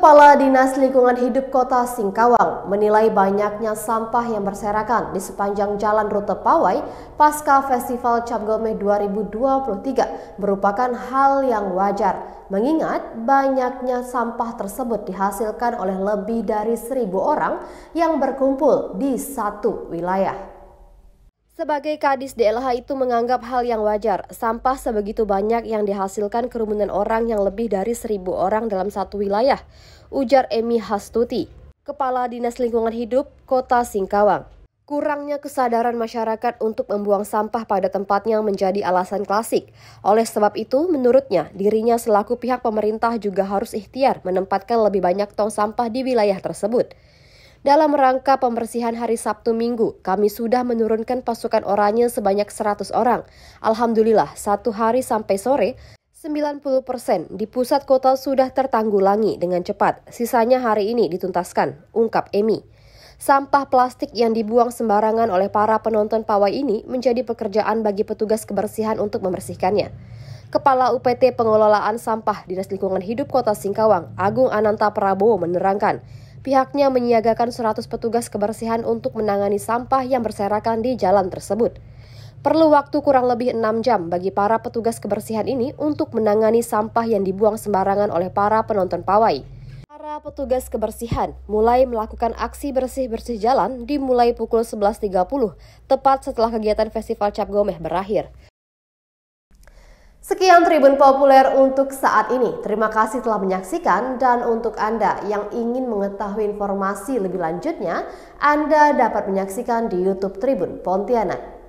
Kepala Dinas Lingkungan Hidup Kota Singkawang menilai banyaknya sampah yang berserakan di sepanjang jalan rute Pawai pasca Festival Cap Gomeh 2023 merupakan hal yang wajar mengingat banyaknya sampah tersebut dihasilkan oleh lebih dari seribu orang yang berkumpul di satu wilayah. Sebagai Kadis DLH itu menganggap hal yang wajar, sampah sebegitu banyak yang dihasilkan kerumunan orang yang lebih dari seribu orang dalam satu wilayah, ujar Emi Hastuti, Kepala Dinas Lingkungan Hidup Kota Singkawang. Kurangnya kesadaran masyarakat untuk membuang sampah pada tempatnya menjadi alasan klasik. Oleh sebab itu, menurutnya, dirinya selaku pihak pemerintah juga harus ikhtiar menempatkan lebih banyak tong sampah di wilayah tersebut. Dalam rangka pembersihan hari Sabtu Minggu, kami sudah menurunkan pasukan oranye sebanyak 100 orang. Alhamdulillah, satu hari sampai sore, 90 persen di pusat kota sudah tertanggulangi dengan cepat. Sisanya hari ini dituntaskan, ungkap Emi. Sampah plastik yang dibuang sembarangan oleh para penonton pawai ini menjadi pekerjaan bagi petugas kebersihan untuk membersihkannya. Kepala UPT Pengelolaan Sampah Dinas Lingkungan Hidup Kota Singkawang, Agung Ananta Prabowo menerangkan, Pihaknya menyiagakan 100 petugas kebersihan untuk menangani sampah yang berserakan di jalan tersebut. Perlu waktu kurang lebih 6 jam bagi para petugas kebersihan ini untuk menangani sampah yang dibuang sembarangan oleh para penonton pawai. Para petugas kebersihan mulai melakukan aksi bersih-bersih jalan dimulai pukul 11.30, tepat setelah kegiatan Festival Cap Gomeh berakhir. Sekian Tribun Populer untuk saat ini. Terima kasih telah menyaksikan dan untuk Anda yang ingin mengetahui informasi lebih lanjutnya, Anda dapat menyaksikan di YouTube Tribun Pontianak.